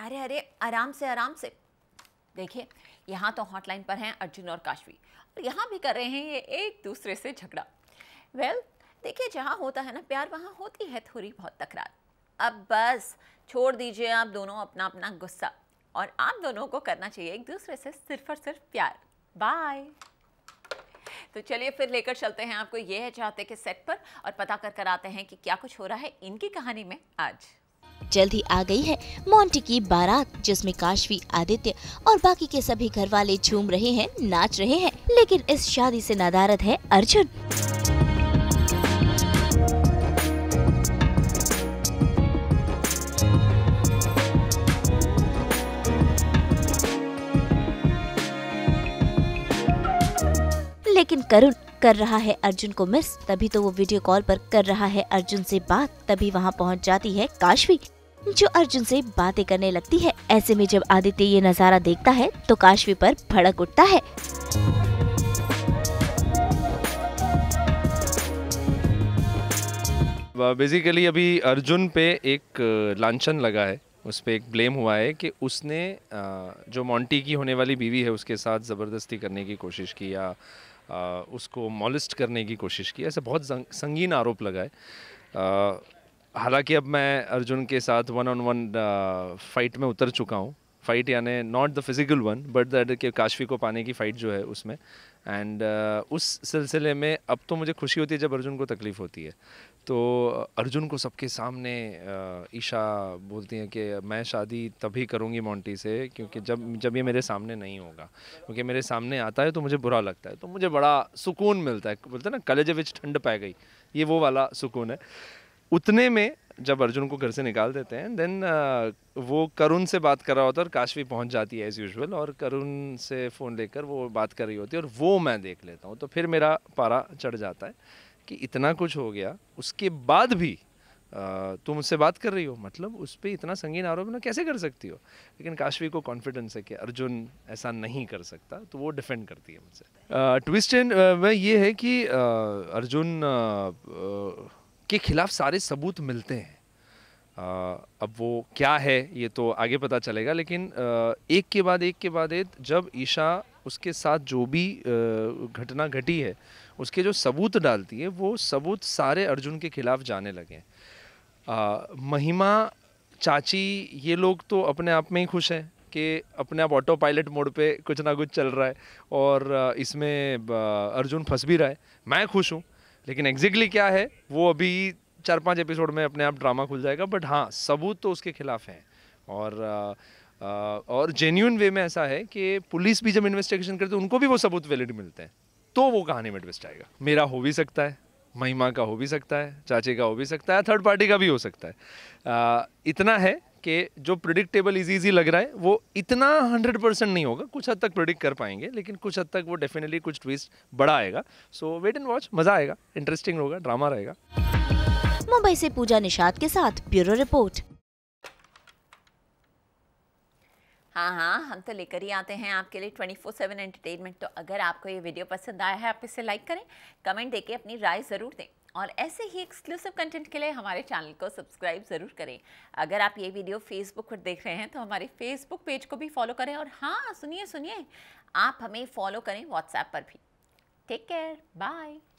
अरे अरे आराम से आराम से देखिए यहाँ तो हॉटलाइन पर हैं अर्जुन और काशवी और यहाँ भी कर रहे हैं ये एक दूसरे से झगड़ा वेल well, देखिए जहाँ होता है ना प्यार वहाँ होती है थोड़ी बहुत तकरार अब बस छोड़ दीजिए आप दोनों अपना अपना गुस्सा और आप दोनों को करना चाहिए एक दूसरे से सिर्फ और सिर्फ प्यार बाय तो चलिए फिर लेकर चलते हैं आपको ये है चाहते के सेट पर और पता कर कर आते हैं कि क्या कुछ हो रहा है इनकी कहानी में आज जल्द ही आ गई है मोंटी की बारात जिसमें काशवी आदित्य और बाकी के सभी घर वाले झूम रहे हैं नाच रहे हैं लेकिन इस शादी से नदारद है अर्जुन लेकिन करुण कर रहा है अर्जुन को मिस तभी तो वो वीडियो कॉल पर कर रहा है अर्जुन से बात तभी वहाँ पहुँच जाती है काशवी जो अर्जुन से बातें करने लगती है ऐसे में जब आदित्य ये नज़ारा देखता है तो काशवी पर भड़क उठता है बेसिकली अभी अर्जुन पे एक लांछन लगा है उस पर एक ब्लेम हुआ है कि उसने जो मॉन्टी की होने वाली बीवी है उसके साथ ज़बरदस्ती करने की कोशिश की या उसको मॉलिस्ट करने की कोशिश की ऐसे बहुत संगीन आरोप लगा है हालांकि अब मैं अर्जुन के साथ वन ऑन वन फाइट में उतर चुका हूँ फाइट यानी not the physical one but that के काशवी को पाने की फ़ाइट जो है उसमें एंड uh, उस सिलसिले में अब तो मुझे खुशी होती है जब अर्जुन को तकलीफ़ होती है तो uh, अर्जुन को सबके सामने uh, ईशा बोलती हैं कि मैं शादी तभी करूँगी मोंटी से क्योंकि जब जब ये मेरे सामने नहीं होगा क्योंकि मेरे सामने आता है तो मुझे बुरा लगता है तो मुझे बड़ा सुकून मिलता है बोलते हैं ना कलेजे विच ठंड पै गई ये वो वाला सुकून है उतने में जब अर्जुन को घर से निकाल देते हैं देन uh, वो करुण से बात कर रहा होता है और काशवी पहुंच जाती है एज़ यूजल और करुण से फ़ोन लेकर वो बात कर रही होती है और वो मैं देख लेता हूँ तो फिर मेरा पारा चढ़ जाता है कि इतना कुछ हो गया उसके बाद भी uh, तुम उससे बात कर रही हो मतलब उस पर इतना संगीन आरोप ना कैसे कर सकती हो लेकिन काशवी को कॉन्फिडेंस है कि अर्जुन ऐसा नहीं कर सकता तो वो डिफेंड करती है मुझसे ट्विस्ट uh, एंड ये है कि आ, अर्जुन आ, आ, के खिलाफ सारे सबूत मिलते हैं आ, अब वो क्या है ये तो आगे पता चलेगा लेकिन आ, एक के बाद एक के बाद एक जब ईशा उसके साथ जो भी घटना घटी है उसके जो सबूत डालती है वो सबूत सारे अर्जुन के खिलाफ जाने लगे आ, महिमा चाची ये लोग तो अपने आप में ही खुश हैं कि अपने आप ऑटो पायलट मोड पे कुछ ना कुछ चल रहा है और इसमें अर्जुन फंस भी रहा है मैं खुश हूँ लेकिन एग्जैक्टली क्या है वो अभी चार पांच एपिसोड में अपने आप ड्रामा खुल जाएगा बट हाँ सबूत तो उसके खिलाफ हैं और आ, और जेन्यून वे में ऐसा है कि पुलिस भी जब इन्वेस्टिगेशन करते हैं उनको भी वो सबूत वैलिड मिलते हैं तो वो कहानी में ट्विस्ट आएगा मेरा हो भी सकता है महिमा का हो भी सकता है चाचे का हो भी सकता है थर्ड पार्टी का भी हो सकता है आ, इतना है कि जो प्रिडिक्टेबल इजी इजी लग रहा है वो इतना हंड्रेड परसेंट नहीं होगा कुछ हद तक प्रिडिक्ट कर पाएंगे लेकिन कुछ हद तक वो डेफिनेटली कुछ ट्विस्ट बड़ा आएगा सो वेट एंड वॉच मज़ा आएगा इंटरेस्टिंग होगा ड्रामा रहेगा मुंबई से पूजा निषाद के साथ ब्यूरो रिपोर्ट हाँ हाँ हम तो लेकर ही आते हैं आपके लिए 24/7 एंटरटेनमेंट तो अगर आपको ये वीडियो पसंद आया है आप इसे लाइक करें कमेंट देके अपनी राय ज़रूर दें और ऐसे ही एक्सक्लूसिव कंटेंट के लिए हमारे चैनल को सब्सक्राइब ज़रूर करें अगर आप ये वीडियो फेसबुक पर देख रहे हैं तो हमारे फेसबुक पेज को भी फॉलो करें और हाँ सुनिए सुनिए आप हमें फॉलो करें व्हाट्सएप पर भी टेक केयर बाय